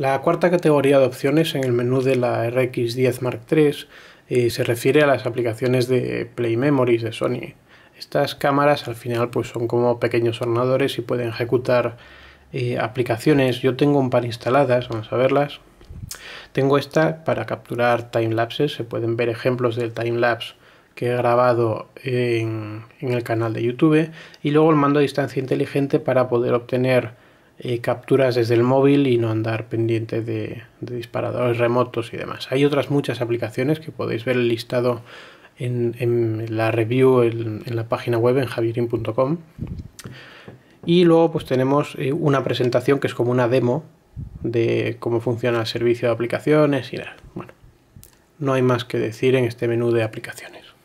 La cuarta categoría de opciones en el menú de la RX 10 Mark III eh, se refiere a las aplicaciones de Play Memories de Sony. Estas cámaras al final pues, son como pequeños ordenadores y pueden ejecutar eh, aplicaciones. Yo tengo un par instaladas, vamos a verlas. Tengo esta para capturar timelapses, se pueden ver ejemplos del timelapse que he grabado en, en, el canal de YouTube y luego el mando a distancia inteligente para poder obtener eh, capturas desde el móvil y no andar pendiente de, disparadores remotos y demás. Hay otras muchas aplicaciones que podéis ver el listado en, la review en, la página web en javierin.com. Y luego pues tenemos eh, una presentación que es como una demo de cómo funciona el servicio de aplicaciones y nada. Bueno, no hay más que decir en este menú de aplicaciones.